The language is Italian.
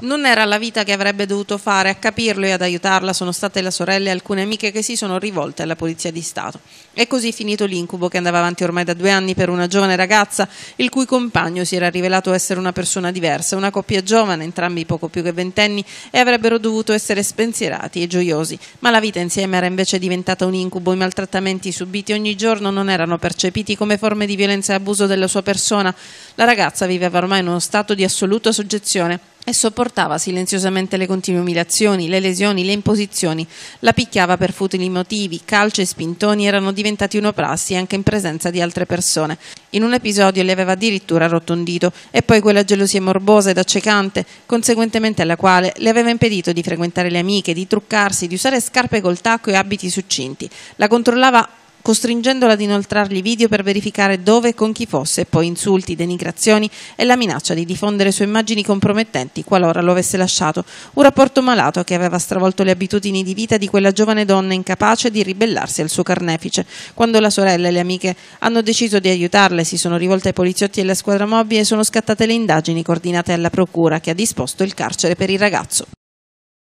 Non era la vita che avrebbe dovuto fare, a capirlo e ad aiutarla sono state la sorella e alcune amiche che si sono rivolte alla Polizia di Stato. È così finito l'incubo che andava avanti ormai da due anni per una giovane ragazza il cui compagno si era rivelato essere una persona diversa, una coppia giovane, entrambi poco più che ventenni, e avrebbero dovuto essere spensierati e gioiosi. Ma la vita insieme era invece diventata un incubo, i maltrattamenti subiti ogni giorno non erano percepiti come forme di violenza e abuso della sua persona. La ragazza viveva ormai in uno stato di assoluta soggezione e sopportava silenziosamente le continue umiliazioni, le lesioni, le imposizioni. La picchiava per futili motivi, calci e spintoni erano diventati una prassi anche in presenza di altre persone. In un episodio le aveva addirittura rotto un dito e poi quella gelosia morbosa ed accecante, conseguentemente alla quale le aveva impedito di frequentare le amiche, di truccarsi, di usare scarpe col tacco e abiti succinti. La controllava costringendola ad inoltrargli video per verificare dove e con chi fosse, poi insulti, denigrazioni e la minaccia di diffondere sue immagini compromettenti qualora lo avesse lasciato. Un rapporto malato che aveva stravolto le abitudini di vita di quella giovane donna incapace di ribellarsi al suo carnefice. Quando la sorella e le amiche hanno deciso di aiutarle, si sono rivolte ai poliziotti e alla squadra mobile e sono scattate le indagini coordinate alla procura che ha disposto il carcere per il ragazzo.